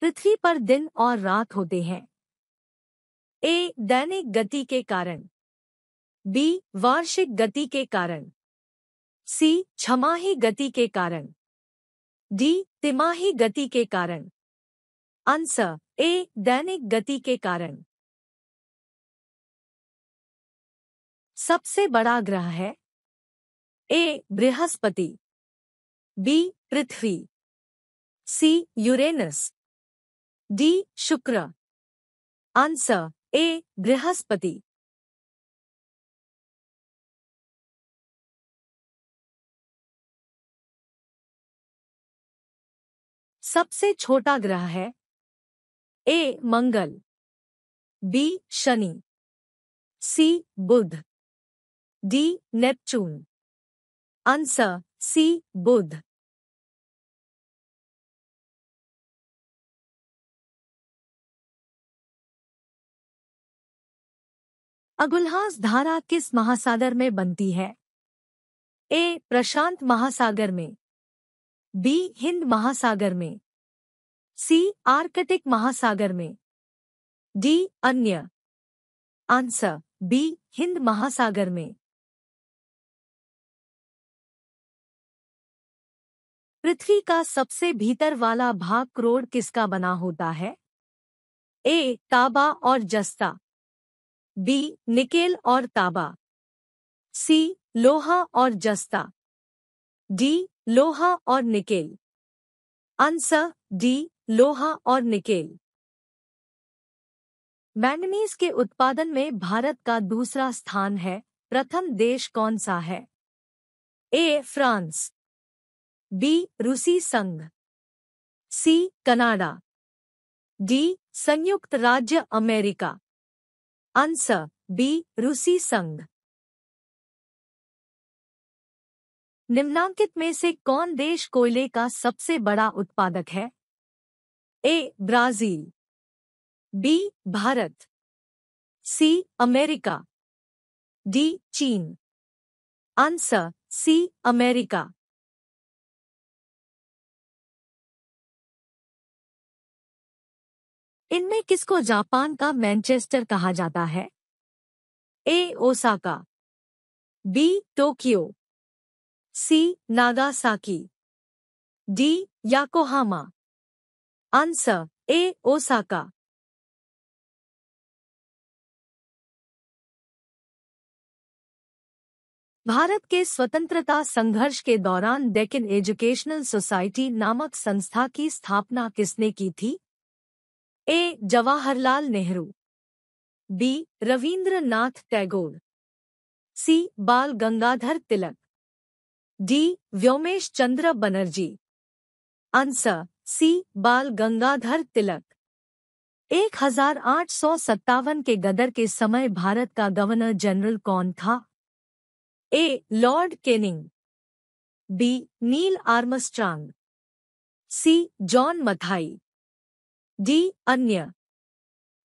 पृथ्वी पर दिन और रात होते हैं ए दैनिक गति के कारण बी वार्षिक गति के कारण सी छमाही गति के कारण डी तिमाही गति के कारण आंसर ए दैनिक गति के कारण सबसे बड़ा ग्रह है ए बृहस्पति बी पृथ्वी सी यूरेनस डी शुक्र आंसर ए बृहस्पति सबसे छोटा ग्रह है ए मंगल बी शनि सी बुध डी नेपच्चून आंसर सी बुध अगुल्हास धारा किस महासागर में बनती है ए प्रशांत महासागर में बी हिंद महासागर में सी आर्कटिक महासागर में डी अन्य आंसर बी हिंद महासागर में पृथ्वी का सबसे भीतर वाला भाग क्रोड किसका बना होता है ए ताबा और जस्ता बी निकेल और ताबा सी लोहा और जस्ता डी लोहा और निकेल आंसर डी लोहा और निकेल मैंगनीज के उत्पादन में भारत का दूसरा स्थान है प्रथम देश कौन सा है ए फ्रांस बी रूसी संघ सी कनाडा डी संयुक्त राज्य अमेरिका आंसर बी रूसी संघ निम्नांकित में से कौन देश कोयले का सबसे बड़ा उत्पादक है A Brazil B Bharat C America D चीन आंसर सी अमेरिका इनमें किसको जापान का मैनचेस्टर कहा जाता है A Osaka B Tokyo C Nagasaki D Yokohama answer A Osaka Bharat के स्वतंत्रता संघर्ष के दौरान डेकिन एजुकेशनल सोसाइटी नामक संस्था की स्थापना किसने की थी A Jawaharlal Nehru B Rabindranath Tagore C Bal Gangadhar Tilak D Womesh Chandra Banerjee answer C Bal Gangadhar तिलक एक हजार आठ सौ सत्तावन के गदर के समय भारत का गवर्नर जनरल कौन था A lord Canning B Neil Armstrong C John Mathai D अन्य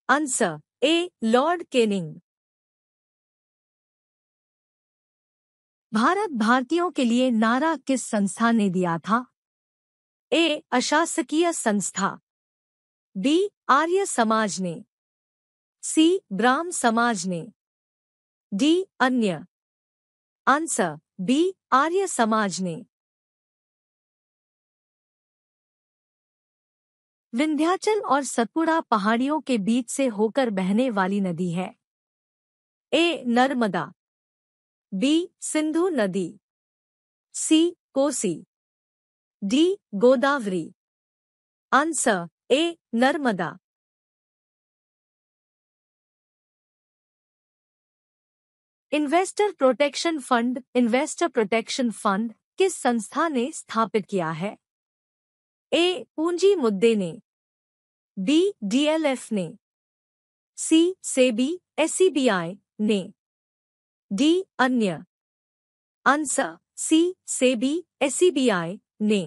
answer A lord Canning Bharat भारतीयों के लिए नारा किस संस्था ने दिया था ए अशासकीय संस्था बी आर्य समाज ने सी ब्राह्म समाज ने डी अन्य आंसर बी आर्य समाज ने विंध्याचल और सतपुड़ा पहाड़ियों के बीच से होकर बहने वाली नदी है ए नर्मदा बी सिंधु नदी C Kosi D Godavari answer A Narmada investor protection fund investor protection fund किस संस्था ने स्थापित किया है ए पूंजी मुद्दे ने बी डीएलएफ ने सी सेबी एससीबीआई ने डी अन्य आंसर सी सेबी एससीबीआई ने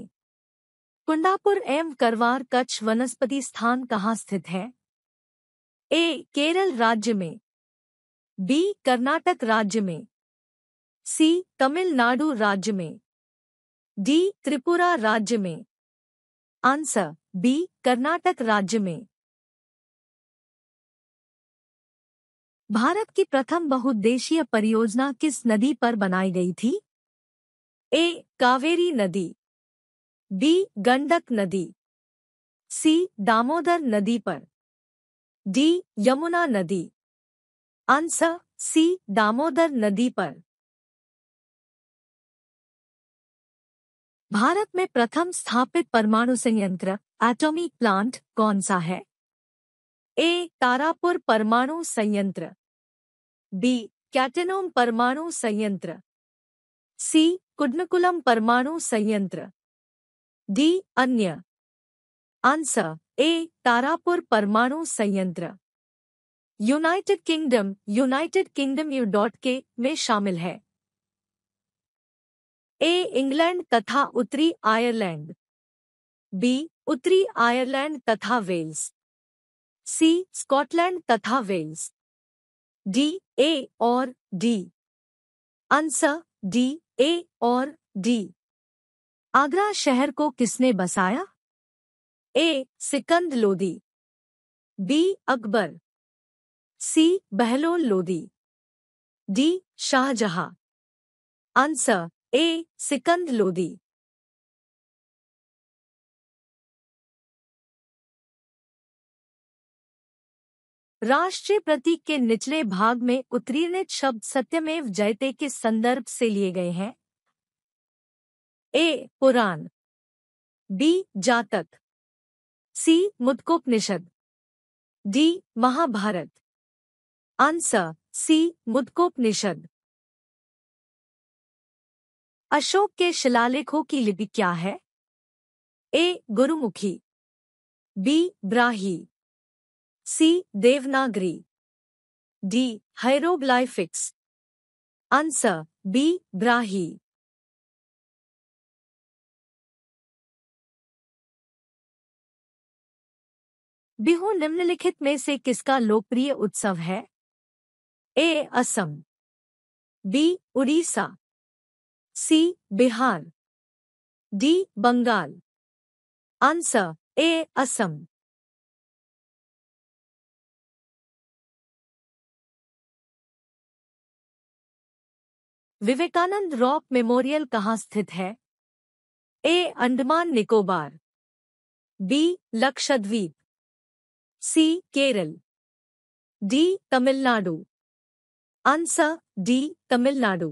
कुंडापुर एवं करवार कच्छ वनस्पति स्थान कहाँ स्थित है ए केरल राज्य में बी कर्नाटक राज्य में सी तमिलनाडु राज्य में डी त्रिपुरा राज्य में आंसर बी कर्नाटक राज्य में भारत की प्रथम बहुद्देशीय परियोजना किस नदी पर बनाई गई थी ए कावेरी नदी बी गंडक नदी सी दामोदर नदी पर डी यमुना नदी आंसर सी दामोदर नदी पर भारत में प्रथम स्थापित परमाणु संयंत्र एटॉमिक प्लांट कौन सा है ए तारापुर परमाणु संयंत्र बी कैटेनोम परमाणु संयंत्र सी कुडनकुलम परमाणु संयंत्र डी अन्य आंसर ए तारापुर परमाणु संयंत्र United Kingdom United Kingdom U dot K में शामिल है ए इंग्लैंड तथा उत्तरी आयरलैंड बी उत्तरी आयरलैंड तथा वेल्स सी स्कॉटलैंड तथा वेल्स डी ए और डी आंसर डी ए और डी आगरा शहर को किसने बसाया A Sikandar Lodi B Akbar C Bahlol Lodi D Shahjahan answer A Sikandar Lodi राष्ट्रीय प्रतीक के निचले भाग में उत्तीर्णित शब्द सत्यमेव जयते के संदर्भ से लिए गए हैं ए Purana B Jataka C Mundakopanishad D Mahabharata answer C Mundakopanishad Ashoka के शिलालेखों की लिपि क्या है A Gurmukhi B Brahmi C Devanagari D hieroglyphics answer B Brahmi Bihu निम्नलिखित में से किसका लोकप्रिय उत्सव है A Assam B Orissa C Bihar D Bengal answer A Assam Vivekananda rock memorial कहाँ स्थित है A Andaman Nicobar B Lakshadweep C Kerala D Tamil Nadu answer D Tamil Nadu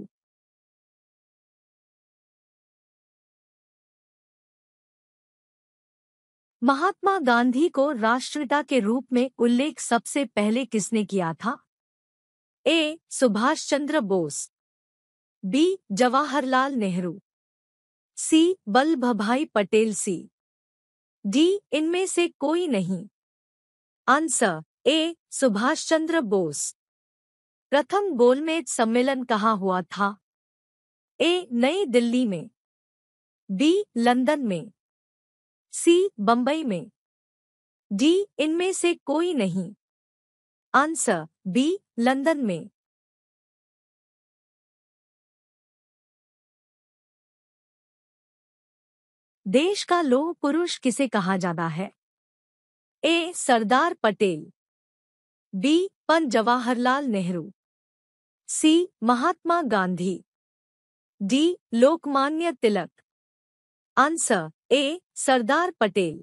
Mahatma Gandhi को राष्ट्रपिता के रूप में उल्लेख सबसे पहले किसने किया था A Subhash Chandra Bose B Jawaharlal Nehru C Ballabh Bhai Patel C D इनमें से कोई नहीं आंसर ए सुभाष चंद्र बोस प्रथम गोलमेज सम्मेलन कहाँ हुआ था ए नई दिल्ली में बी लंदन में सी बंबई में डी इनमें से कोई नहीं आंसर बी लंदन में देश का लोह पुरुष किसे कहा जाता है A Sardar Patel B Pandit Jawaharlal Nehru C Mahatma Gandhi D Lokmanya Tilak answer A Sardar Patel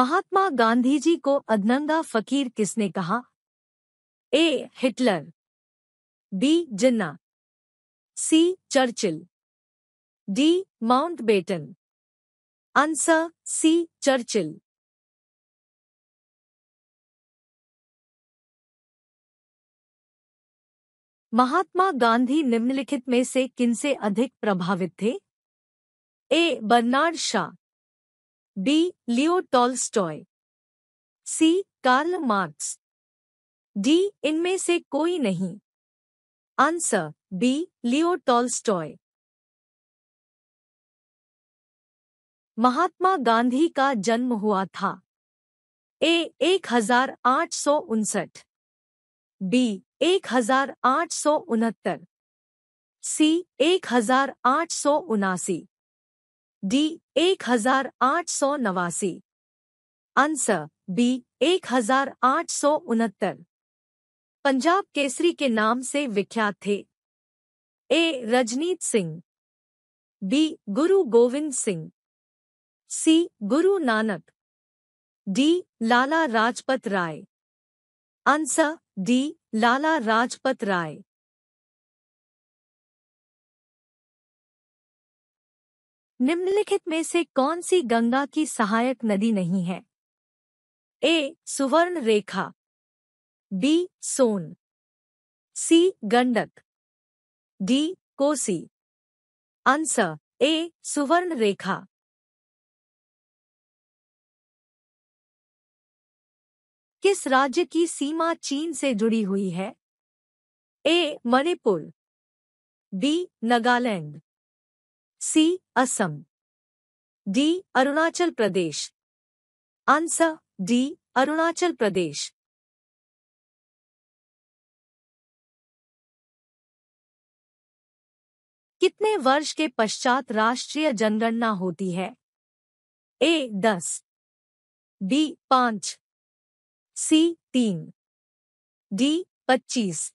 Mahatma Gandhi ji को अदनंगा फकीर किसने कहा A Hitler B Jinnah C Churchill D Mountbatten answer C Churchill Mahatma Gandhi निम्नलिखित में से किनसे अधिक प्रभावित थे A Bernard Shaw B Leo Tolstoy C Karl Marx D इनमें से कोई नहीं Answer B. Leo Tolstoy महात्मा गांधी का जन्म हुआ था ए एक हजार आठ सौ उनसठ बी एक हजार आठ सौ उनहत्तर सी एक हजार आठ सौ उनासी डी एक हजार आठ सौ नवासी आंसर बी एक हजार आठ सौ उनहत्तर पंजाब केसरी के नाम से विख्यात थे ए रजनीत Singh B Guru Govind Singh C Guru Nanak D Lala Lajpat Rai answer D Lala Lajpat Rai निम्नलिखित में से कौन सी गंगा की सहायक नदी नहीं है A Suvarnarekha B Son C Gandak D Kosi answer A Suvarnarekha किस राज्य की सीमा चीन से जुड़ी हुई है A Manipur B Nagaland C Assam D Arunachal Pradesh answer D Arunachal Pradesh कितने वर्ष के पश्चात राष्ट्रीय जनगणना होती है ए दस बी पांच सी तीन डी पच्चीस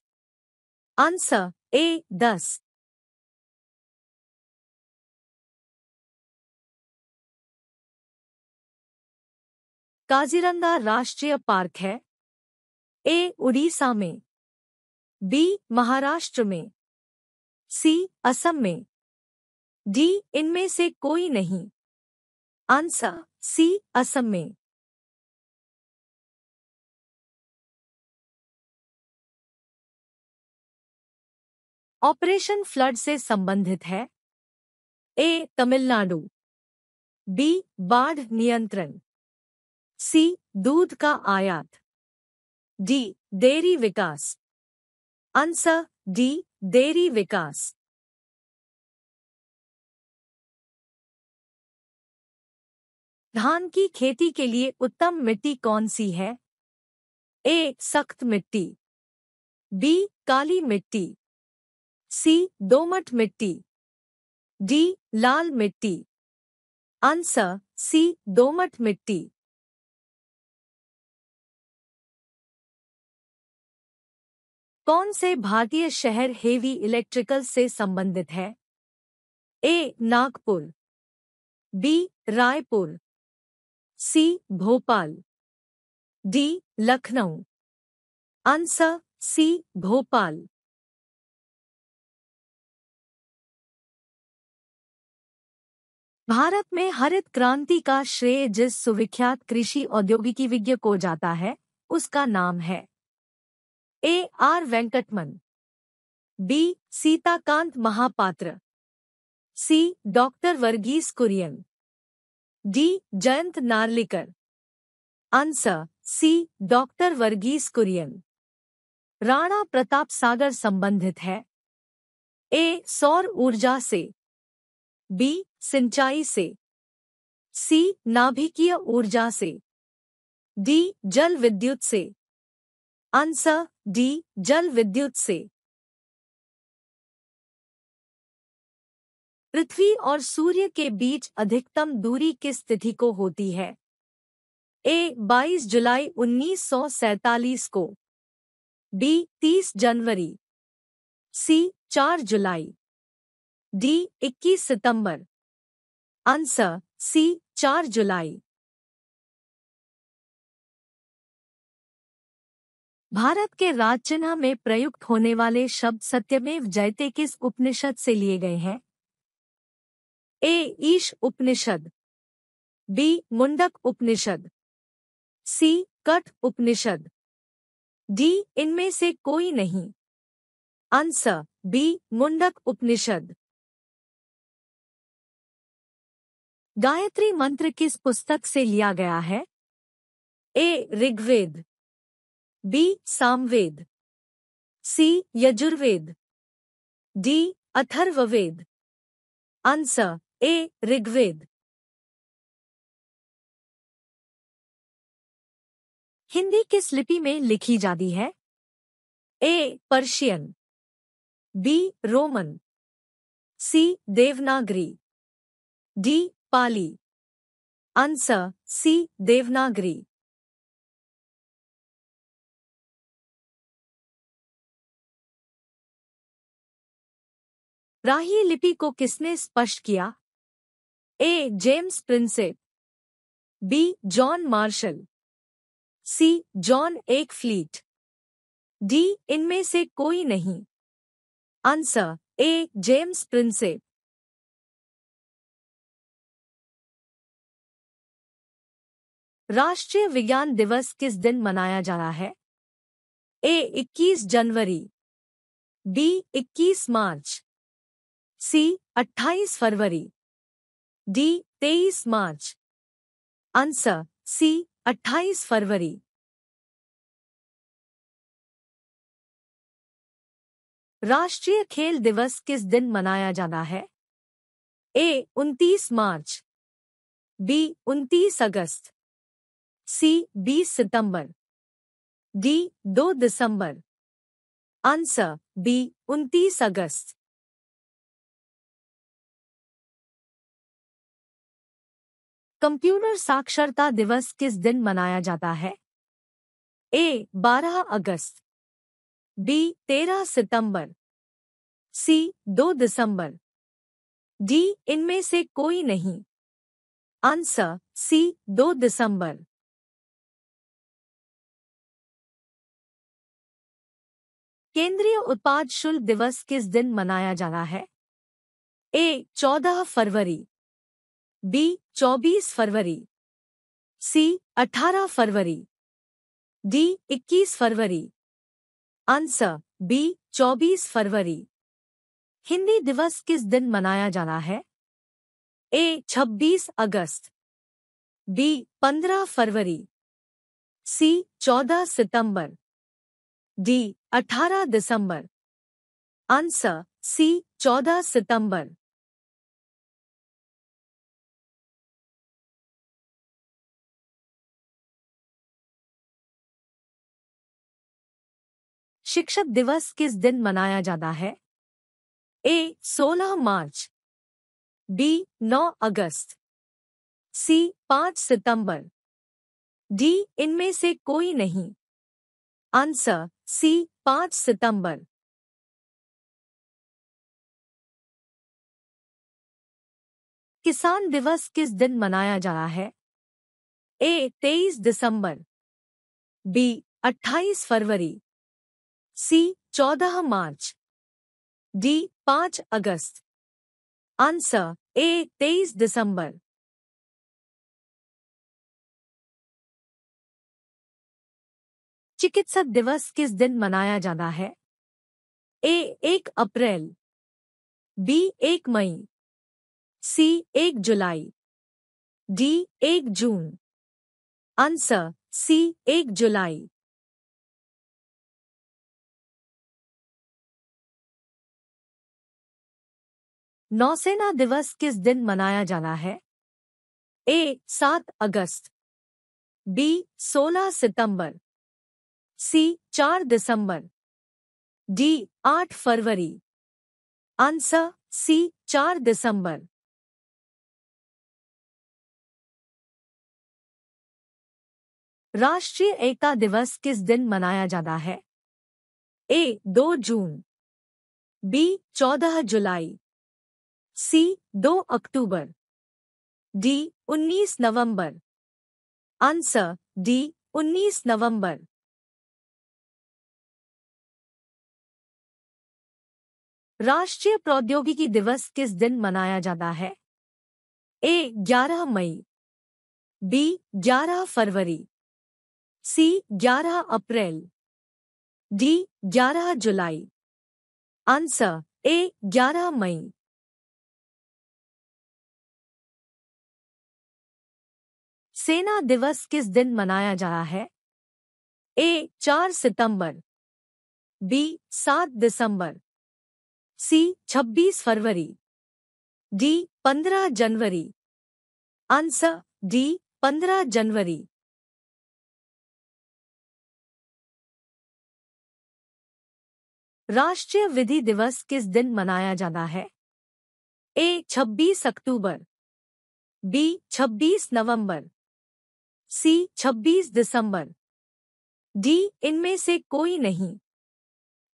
आंसर ए दस काजीरंगा राष्ट्रीय पार्क है ए उड़ीसा में बी महाराष्ट्र में सी असम में डी इनमें से कोई नहीं आंसर सी असम में ऑपरेशन फ्लड से संबंधित है ए तमिलनाडु बी बाढ़ नियंत्रण सी दूध का आयात डी डेयरी विकास आंसर डी डेयरी विकास धान की खेती के लिए उत्तम मिट्टी कौन सी है ए सख्त मिट्टी बी काली मिट्टी सी दोमट मिट्टी डी लाल मिट्टी आंसर सी दोमट मिट्टी कौन से भारतीय शहर हेवी इलेक्ट्रिकल से संबंधित है A Nagpur B Raipur C Bhopal D Lucknow answer C Bhopal Bharat में हरित क्रांति का श्रेय जिस सुविख्यात कृषि औद्योगिकी विज्ञ को जाता है उसका नाम है A R Venkataraman B Sitakant Mahapatra C doctor Verghese Kurien D Jayant Narlikar answer C doctor Verghese Kurien Rana Pratap Sagar संबंधित है ए सौर ऊर्जा से बी सिंचाई से सी नाभिकीय ऊर्जा से डी जल विद्युत से आंसर डी जल विद्युत से पृथ्वी और सूर्य के बीच अधिकतम दूरी किस तिथि को होती है ए 22 जुलाई 1947 को बी 30 जनवरी सी 4 जुलाई डी 21 सितंबर आंसर सी 4 जुलाई भारत के चिन्ह में प्रयुक्त होने वाले शब्द सत्यमेव जयते किस उपनिषद से लिए गए हैं A Isha Upanishad B Mundaka Upanishad C Katha Upanishad D इनमें से कोई नहीं आंसर बी मुंडक उपनिषद गायत्री मंत्र किस पुस्तक से लिया गया है A Rigveda B Samaveda C Yajurveda D Atharvaveda answer A Rigveda Hindi किस लिपि में लिखी जाती है A Persian B Roman C Devanagari D Pali answer C Devanagari राही लिपि को किसने स्पष्ट किया A James Prinsep B John Marshall C John एक फ्लीट डी इनमें से कोई नहीं आंसर ए जेम्स प्रिंसेप राष्ट्रीय विज्ञान दिवस किस दिन मनाया जा रहा है ए 21 जनवरी बी 21 मार्च सी 28 फरवरी डी 23 मार्च आंसर सी 28 फरवरी राष्ट्रीय खेल दिवस किस दिन मनाया जाना है ए 29 मार्च बी 29 अगस्त सी 20 सितंबर डी 2 दिसंबर आंसर बी 29 अगस्त कंप्यूटर साक्षरता दिवस किस दिन मनाया जाता है A 12 August B 13 September C 2 December D इनमें से कोई नहीं आंसर सी 2 दिसंबर केंद्रीय उत्पाद शुल्क दिवस किस दिन मनाया जाना है ए 14 फरवरी बी 24 फरवरी सी 18 फरवरी डी 21 फरवरी आंसर बी 24 फरवरी हिंदी दिवस किस दिन मनाया जाना है ए 26 अगस्त बी 15 फरवरी सी 14 सितंबर डी 18 दिसंबर आंसर सी 14 सितंबर शिक्षक दिवस किस दिन मनाया जाता है ए 16 मार्च बी 9 अगस्त सी 5 सितंबर डी इनमें से कोई नहीं आंसर सी 5 सितंबर किसान दिवस किस दिन मनाया जा रहा है ए 23 दिसंबर बी 28 फरवरी सी चौदह मार्च डी पांच अगस्त आंसर ए तेईस दिसंबर चिकित्सक दिवस किस दिन मनाया जाता है ए एक अप्रैल बी एक मई सी एक जुलाई डी एक जून आंसर सी एक जुलाई नौसेना दिवस किस दिन मनाया जाना है ए सात अगस्त बी सोलह सितंबर सी चार दिसंबर डी आठ फरवरी आंसर सी चार दिसंबर राष्ट्रीय एकता दिवस किस दिन मनाया जाता है ए दो जून बी चौदह जुलाई सी 2 अक्टूबर डी 19 नवंबर आंसर डी 19 नवंबर राष्ट्रीय प्रौद्योगिकी दिवस किस दिन मनाया जाता है ए 11 मई बी 11 फरवरी सी 11 अप्रैल डी 11 जुलाई आंसर ए 11 मई सेना दिवस किस दिन मनाया जा रहा है ए चार सितंबर बी सात दिसंबर सी छब्बीस फरवरी डी पंद्रह जनवरी आंसर डी पंद्रह जनवरी राष्ट्रीय विधि दिवस किस दिन मनाया जाता है A 26 October B 26 November C 26 December D इनमें से कोई नहीं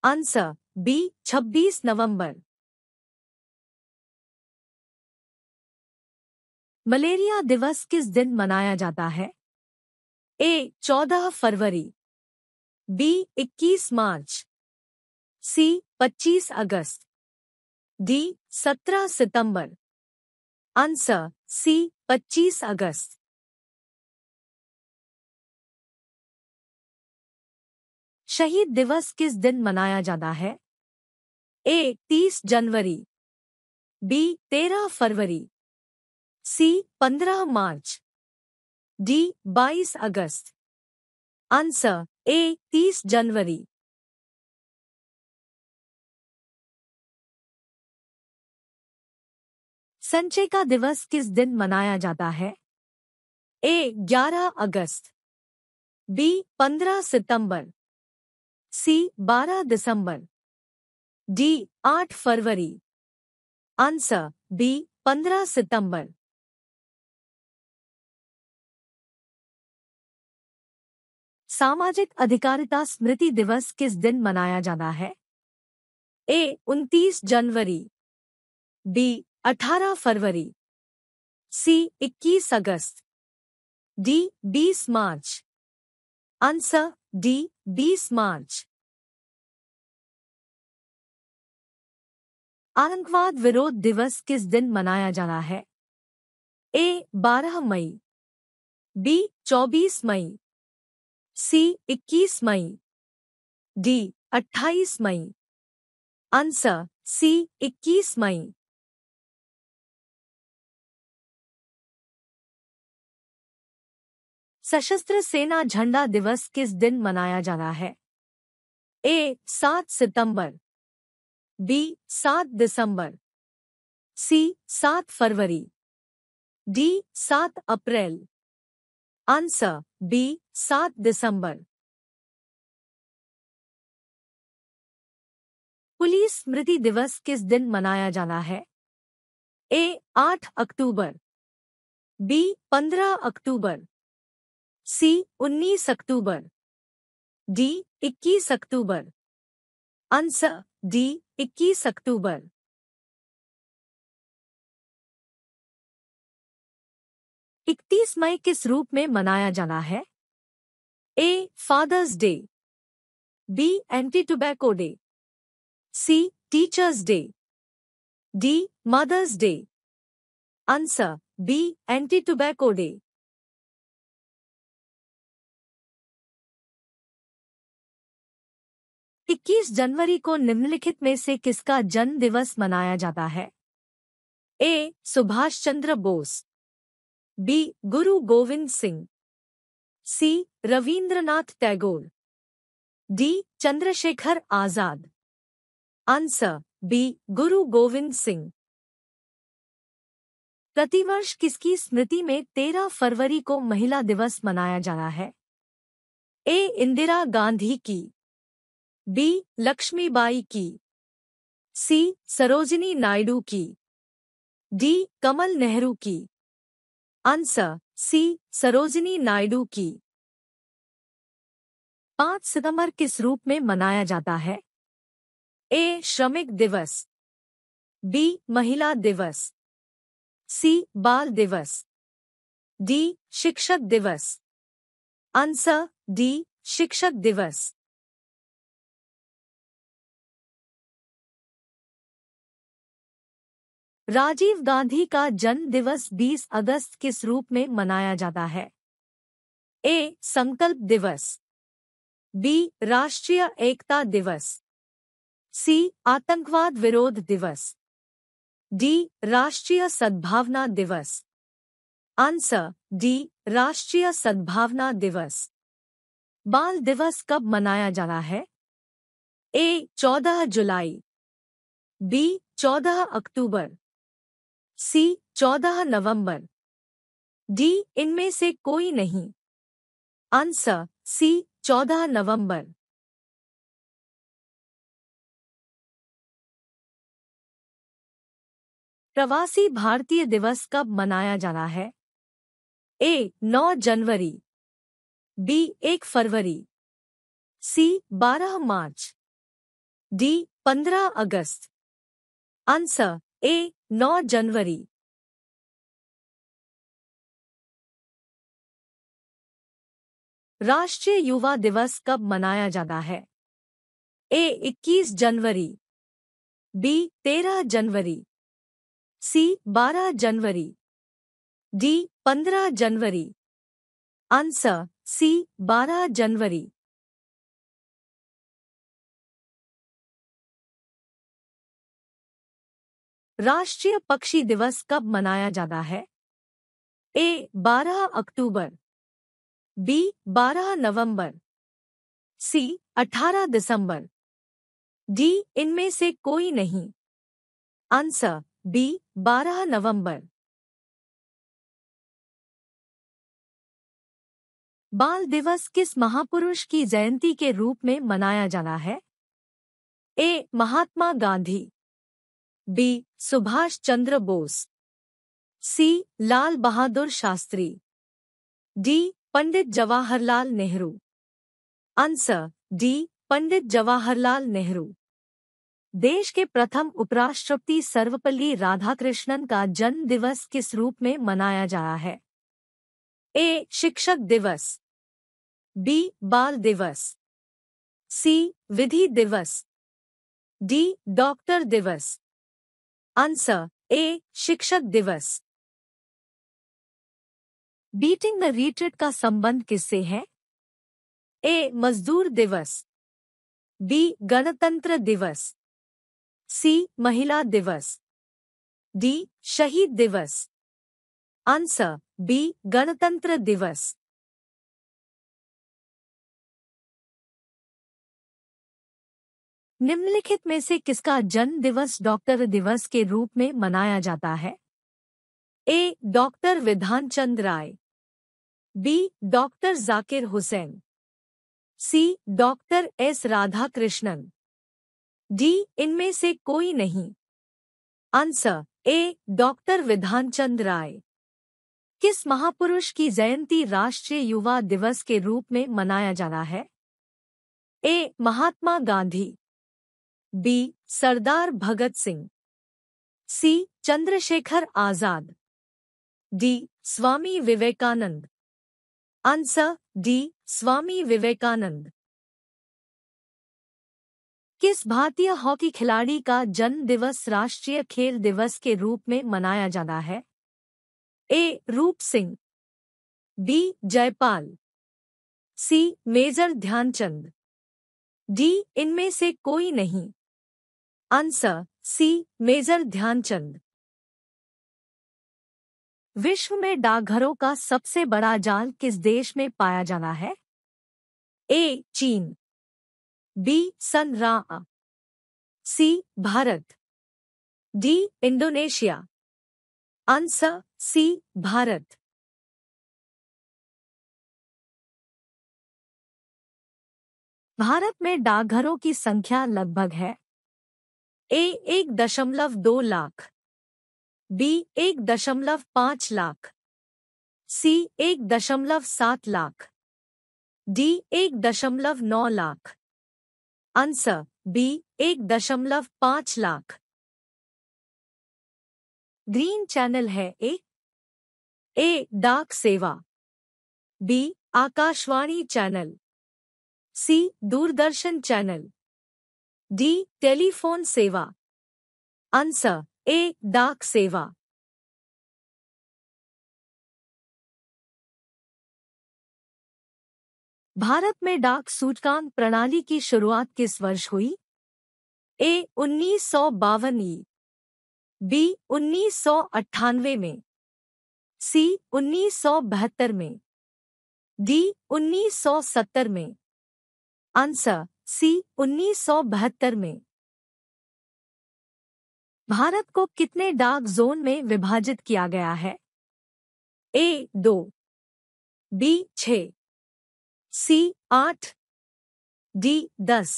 आंसर बी 26 नवंबर मलेरिया दिवस किस दिन मनाया जाता है ए 14 फरवरी बी 21 मार्च सी 25 अगस्त डी 17 सितंबर आंसर सी 25 अगस्त शहीद दिवस किस दिन मनाया जाता है ए तीस जनवरी बी तेरह फरवरी सी पंद्रह मार्च डी बाईस अगस्त आंसर ए 30 जनवरी संचय का दिवस किस दिन मनाया जाता है ए 11 अगस्त बी 15 सितंबर सी 12 दिसंबर डी 8 फरवरी आंसर बी 15 सितंबर सामाजिक अधिकारिता स्मृति दिवस किस दिन मनाया जाना है ए 29 जनवरी बी 18 फरवरी सी 21 अगस्त डी 20 मार्च आंसर डी 20 मार्च आतंकवाद विरोध दिवस किस दिन मनाया जाना है ए 12 मई बी 24 मई सी 21 मई डी 28 मई आंसर सी 21 मई सशस्त्र सेना झंडा दिवस किस दिन मनाया जाना है ए 7 सितंबर बी सात दिसंबर सी सात फरवरी डी सात अप्रैल आंसर बी सात दिसंबर पुलिस स्मृति दिवस किस दिन मनाया जाना है ए आठ अक्टूबर बी पंद्रह अक्टूबर सी उन्नीस अक्टूबर डी इक्कीस अक्टूबर आंसर डी 21 अक्टूबर इकतीस मई किस रूप में मनाया जाना है A father's day B anti tobacco day C teacher's day D mother's day answer B anti tobacco day 21 जनवरी को निम्नलिखित में से किसका जन्म दिवस मनाया जाता है A Subhash Chandra Bose B Guru Govind Singh C Rabindranath Tagore D Chandrashekhar Azad answer B Guru Govind Singh प्रतिवर्ष किसकी स्मृति में 13 फरवरी को महिला दिवस मनाया जाना है ए इंदिरा गांधी की बी लक्ष्मीबाई की सी सरोजिनी नायडू की डी कमल नेहरू की आंसर सी सरोजिनी नायडू की पांच सितंबर किस रूप में मनाया जाता है ए श्रमिक दिवस बी महिला दिवस सी बाल दिवस डी शिक्षक दिवस आंसर डी शिक्षक दिवस राजीव गांधी का जन्म दिवस 20 अगस्त किस रूप में मनाया जाता है ए संकल्प दिवस बी राष्ट्रीय एकता दिवस सी आतंकवाद विरोध दिवस डी राष्ट्रीय सद्भावना दिवस आंसर डी राष्ट्रीय सद्भावना दिवस बाल दिवस कब मनाया जाना है ए चौदह जुलाई बी चौदह अक्टूबर सी 14 नवंबर डी इनमें से कोई नहीं आंसर सी 14 नवंबर प्रवासी भारतीय दिवस कब मनाया जाना है ए 9 जनवरी बी 1 फरवरी सी 12 मार्च डी 15 अगस्त आंसर ए 9 जनवरी राष्ट्रीय युवा दिवस कब मनाया जाता है ए 21 जनवरी बी 13 जनवरी सी 12 जनवरी डी 15 जनवरी आंसर सी 12 जनवरी राष्ट्रीय पक्षी दिवस कब मनाया जाता है A 12 October B 12 November, C 18 December D इनमें से कोई नहीं आंसर बी 12 नवंबर बाल दिवस किस महापुरुष की जयंती के रूप में मनाया जाना है A Mahatma Gandhi B Subhash Chandra Bose C Lal Bahadur Shastri D Pandit Jawaharlal Nehru answer D Pandit Jawaharlal Nehru देश के प्रथम उपराष्ट्रपति सर्वपल्ली राधाकृष्णन का जन्म दिवस किस रूप में मनाया जाया है ए शिक्षक दिवस बी बाल दिवस सी विधि दिवस डी डॉक्टर दिवस Answer A. शिक्षक दिवस बीटिंग द रिट्रीट का संबंध किससे है ए मजदूर दिवस बी गणतंत्र दिवस सी महिला दिवस डी शहीद दिवस आंसर बी गणतंत्र दिवस निम्नलिखित में से किसका जन्म दिवस डॉक्टर दिवस के रूप में मनाया जाता है A doctor Bidhan Chandra Roy B doctor Zakir Hussain C doctor S Radhakrishnan D इनमें से कोई नहीं आंसर ए डॉक्टर विधान चंद राय किस महापुरुष की जयंती राष्ट्रीय युवा दिवस के रूप में मनाया जा रहा है A Mahatma Gandhi B Sardar Bhagat Singh C Chandrashekhar Azad D Swami Vivekananda answer D Swami Vivekananda किस भारतीय हॉकी खिलाड़ी का जन्म दिवस राष्ट्रीय खेल दिवस के रूप में मनाया जाता है A Roop Singh B Jaipal C major Dhyanchand D इनमें से कोई नहीं आंसर सी मेजर ध्यानचंद विश्व में डाकघरों का सबसे बड़ा जाल किस देश में पाया जाना है ए चीन बी सनरा C Bharat D Indonesia answer C Bharat Bharat में डाकघरों की संख्या लगभग है ए एक दशमलव दो लाख बी एक दशमलव पांच लाख सी एक दशमलव सात लाख डी एक दशमलव नौ लाख आंसर बी एक दशमलव पांच लाख ग्रीन चैनल है ए ए डाक सेवा B Akashvani channel C Doordarshan channel D telephone सेवा आंसर ए डाक सेवा भारत में डाक सूचकांक प्रणाली की शुरुआत किस वर्ष हुई ए उन्नीस सौ बावन बी उन्नीस सौ अट्ठानवे में सी उन्नीस सौ बहत्तर में डी उन्नीस सौ सत्तर में आंसर सी उन्नीस में भारत को कितने डार्क जोन में विभाजित किया गया है ए दो बी छ सी आठ डी दस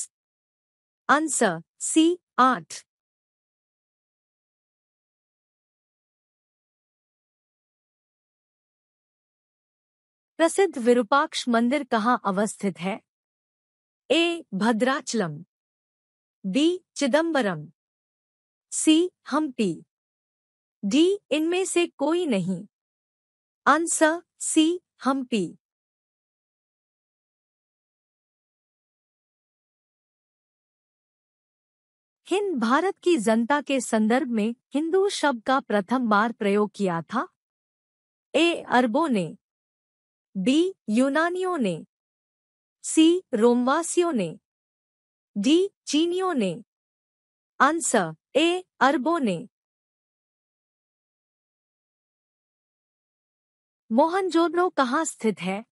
आंसर सी आठ प्रसिद्ध विरूपाक्ष मंदिर कहाँ अवस्थित है A Bhadrachalam B Chidambaram C Hampi D इनमें से कोई नहीं आंसर सी हम्पी हिंद भारत की जनता के संदर्भ में हिंदू शब्द का प्रथम बार प्रयोग किया था ए अरबों ने बी यूनानियों ने सी रोमवासियों ने डी चीनियों ने आंसर ए अरबों ने मोहनजोदड़ो कहाँ स्थित है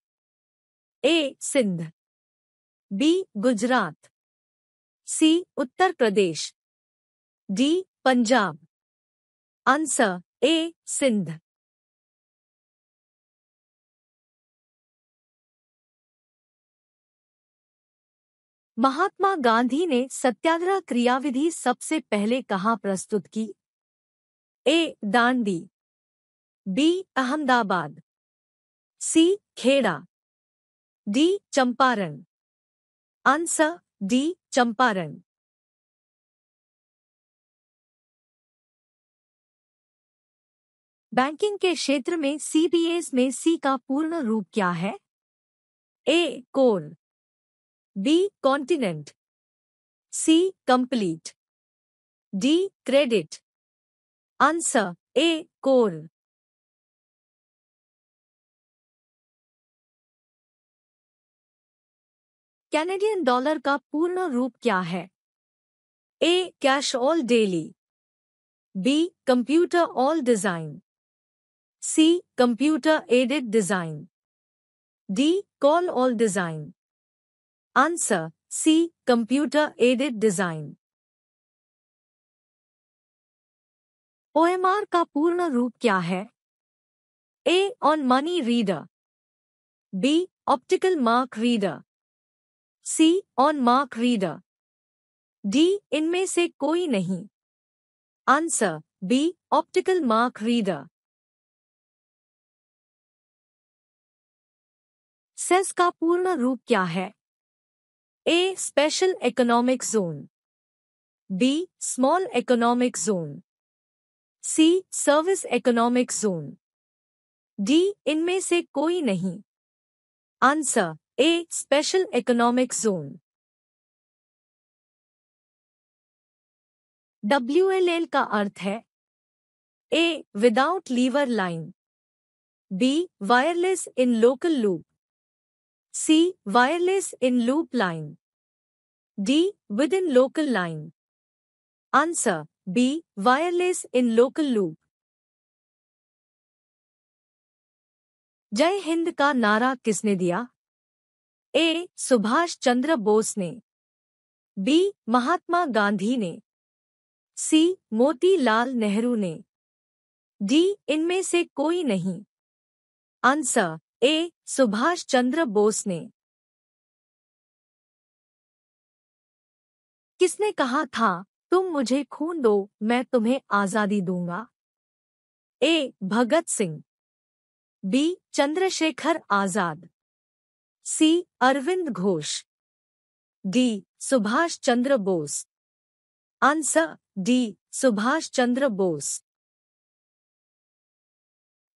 A Sindh B Gujarat C Uttar Pradesh D Punjab answer A Sindh Mahatma Gandhi ने सत्याग्रह क्रियाविधि सबसे पहले कहाँ प्रस्तुत की A Dandi B Ahmedabad C Kheda D Champaran answer D Champaran banking के क्षेत्र में सीबीएस में सी का पूर्ण रूप क्या है A core B. Continent. C. Complete. D. Credit. Answer A. Core. Canadian dollar का पूर्ण रूप क्या है A cash all daily B computer all design C computer aided design D call all design Answer C. Computer aided design. OMR का पूर्ण रूप क्या है A. On money reader. B. Optical mark reader. C. On mark reader. D. इनमें से कोई नहीं answer B optical mark reader cess का पूर्ण रूप क्या है A. Special Economic Zone B. Small Economic Zone C. Service Economic Zone D. Inme se koi nahi Answer A. Special Economic Zone WLL ka arth hai A. Without Lever Line B. Wireless in Local Loop C. Wireless in loop line. D. Within local line. Answer B. Wireless in local loop. जय हिंद का नारा किसने दिया ए सुभाष चंद्र बोस ने B Mahatma Gandhi ने सी मोतीलाल नेहरू ने D इनमें से कोई नहीं आंसर ए सुभाष चंद्र बोस ने किसने कहा था तुम मुझे खून दो मैं तुम्हें आजादी दूंगा A Bhagat Singh B Chandrashekhar Azad C Aurobindo Ghosh D Subhash Chandra Bose answer D Subhash Chandra Bose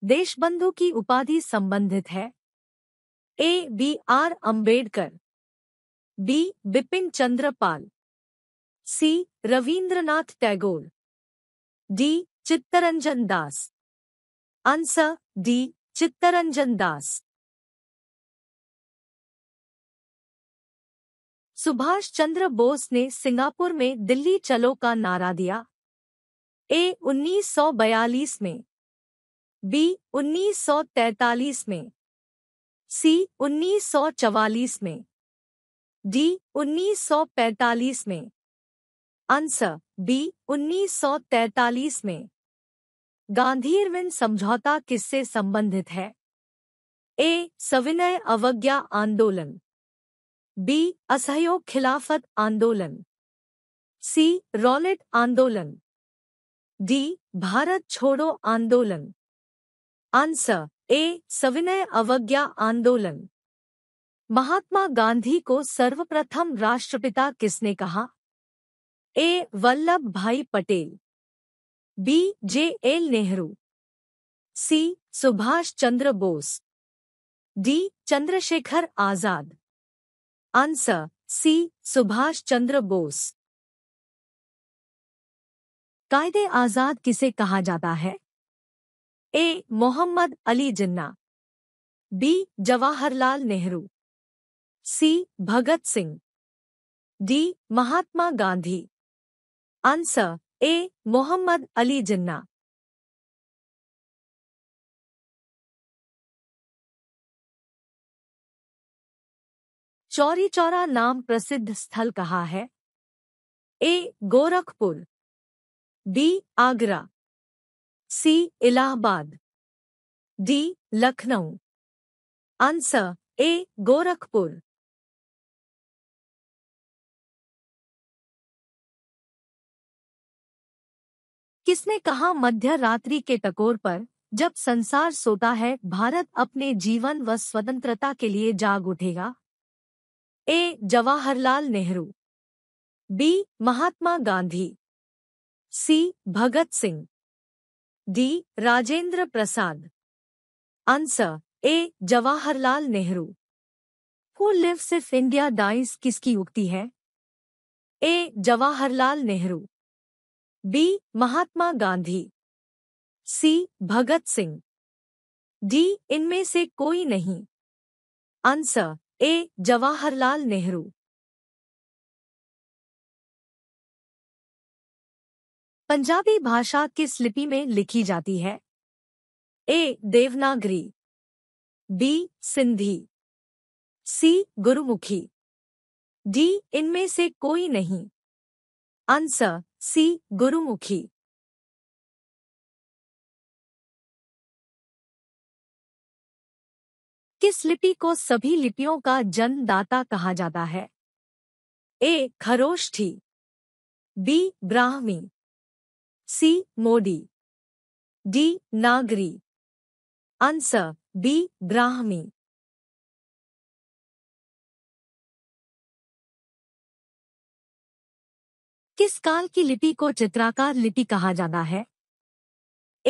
Deshbandhu की उपाधि संबंधित है A B R Ambedkar B Bipin Chandrapal C Rabindranath Tagore D Chittaranjan Das answer D Chittaranjan Das Subhash Chandra Bose ने सिंगापुर में दिल्ली चलो का नारा दिया ए 1942 में बी 1943 में सी 1944 में डी 1945 में आंसर बी 1943 में गांधी समझौता किससे संबंधित है ए सविनय अवज्ञा आंदोलन बी असहयोग खिलाफत आंदोलन सी रॉलेट आंदोलन डी भारत छोड़ो आंदोलन आंसर ए सविनय अवज्ञा आंदोलन महात्मा गांधी को सर्वप्रथम राष्ट्रपिता किसने कहा A Vallabh Bhai Patel B J L Nehru C Subhash Chandra Bose D Chandrashekhar Azad answer C Subhash Chandra Bose कायदे आजाद किसे कहा जाता है A Mohammad Ali Jinnah B Jawaharlal Nehru C Bhagat Singh D Mahatma Gandhi answer A Mohammad Ali Jinnah Chauri Chaura नाम प्रसिद्ध स्थल कहाँ है A Gorakhpur B Agra C Allahabad D Lucknow answer A Gorakhpur किसने कहा मध्य रात्रि के टकोर पर जब संसार सोता है भारत अपने जीवन व स्वतंत्रता के लिए जाग उठेगा A Jawaharlal Nehru B Mahatma Gandhi C Bhagat Singh D Rajendra Prasad answer A Jawaharlal Nehru who lives if India dies किसकी उक्ति है A Jawaharlal Nehru B Mahatma Gandhi C Bhagat Singh D इनमें से कोई नहीं आंसर ए जवाहरलाल नेहरू पंजाबी भाषा किस लिपि में लिखी जाती है A Devanagari B Sindhi C Gurmukhi D इनमें से कोई नहीं आंसर सी गुरुमुखी किस लिपि को सभी लिपियों का जन्मदाता कहा जाता है ए खरोष्ठी B Brahmi C Modi D Nagari answer B Brahmi किस काल की लिपि को चित्राकार लिपि कहा जाता है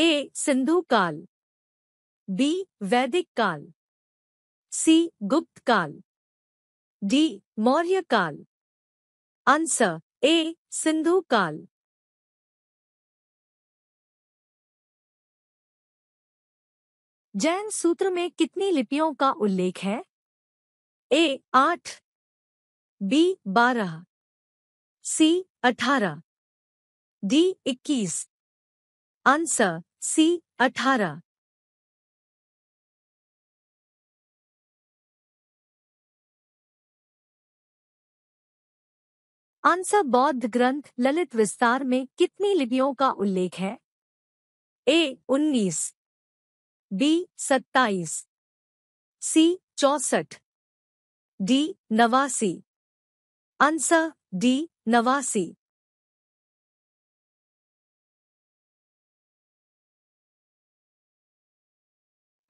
ए सिंधु काल बी वैदिक काल सी गुप्त काल डी मौर्य काल आंसर ए सिंधु काल जैन सूत्र में कितनी लिपियों का उल्लेख है ए आठ बी बारह सी अठारह डी इक्कीस आंसर सी अठारह आंसर बौद्ध ग्रंथ ललित विस्तार में कितनी लिपियों का उल्लेख है ए उन्नीस बी सत्ताईस सी चौसठ डी नवासी आंसर डी नवासी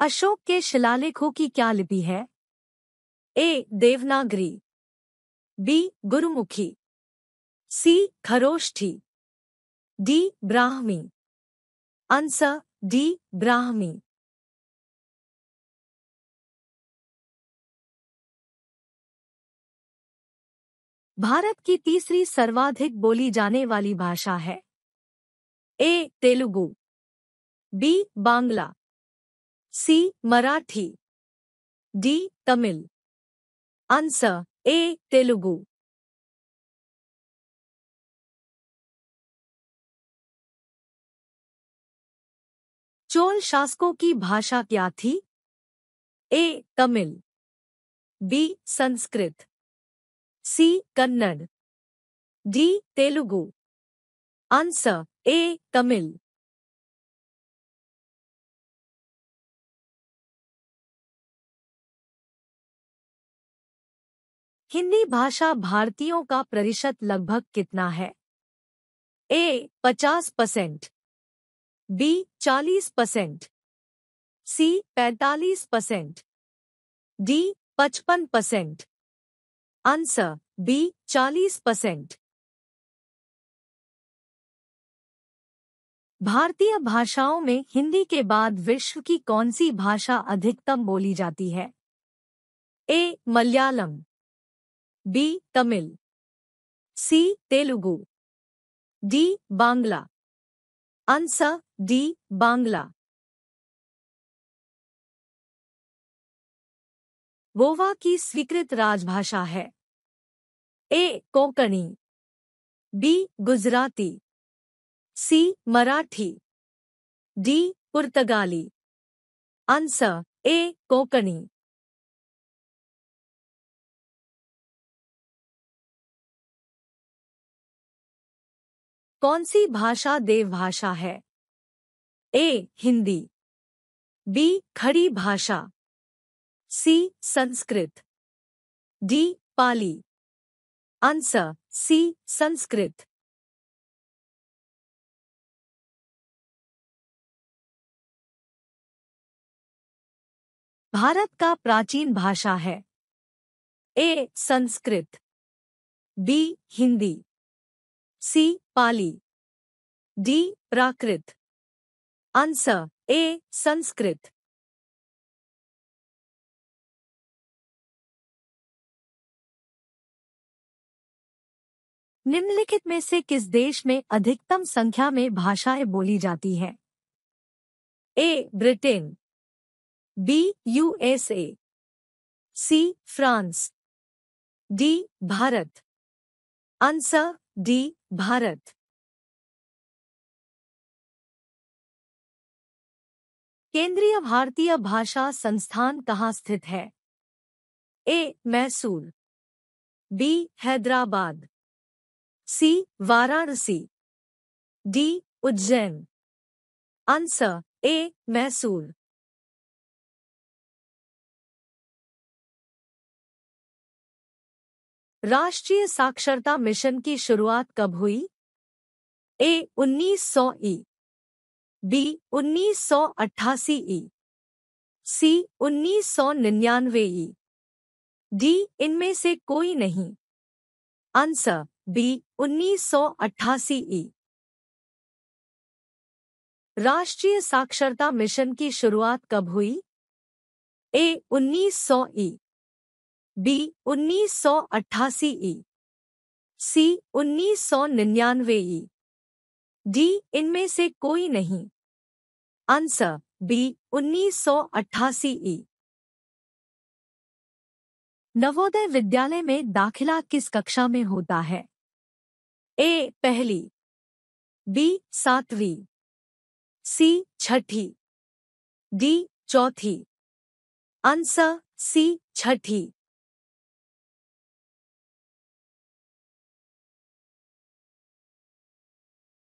अशोक के शिलालेखों की क्या लिपि है A Devanagari B Gurmukhi C Kharosthi D Brahmi answer D Brahmi Bharat की तीसरी सर्वाधिक बोली जाने वाली भाषा है A Telugu B Bangla C Marathi D Tamil answer A Telugu Chola शासकों की भाषा क्या थी A Tamil B Sanskrit C Kannada D Telugu answer A Tamil Hindi भाषा भारतीयों का प्रतिशत लगभग कितना है ए पचास परसेंट बी चालीस परसेंट सी 45 परसेंट डी पचपन परसेंट आंसर बी चालीस परसेंट भारतीय भाषाओं में हिंदी के बाद विश्व की कौन सी भाषा अधिकतम बोली जाती है A Malayalam B Tamil C Telugu D Bangla answer D Bangla Goa की स्वीकृत राजभाषा है A Konkani B Gujarati C Marathi D पुर्तगाली आंसर ए कोंकणी कौन सी भाषा देवभाषा है ए हिंदी बी खड़ी भाषा C Sanskrit D Pali answer C Sanskrit Bharat का प्राचीन भाषा है A Sanskrit B Hindi C Pali D Prakrit answer A Sanskrit निम्नलिखित में से किस देश में अधिकतम संख्या में भाषाएं बोली जाती हैं A Britain B USA C France D Bharat answer D Bharat केंद्रीय भारतीय भाषा संस्थान कहाँ स्थित है A Mysore B Hyderabad C Varanasi D Ujjain answer A Mysore राष्ट्रीय साक्षरता मिशन की शुरुआत कब हुई ए 1900 ई बी 1988 ई सी 1999 ई डी इनमें से कोई नहीं आंसर बी उन्नीस सौ अट्ठासी ई राष्ट्रीय साक्षरता मिशन की शुरुआत कब हुई ए 1900 ई बी उन्नीस अट्ठासी ई सी उन्नीस सौ निन्यानवे ई डी इनमें से कोई नहीं आंसर बी उन्नीस अट्ठासी ई नवोदय विद्यालय में दाखिला किस कक्षा में होता है ए पहली बी सातवीं सी छठी डी चौथी आंसर सी छठी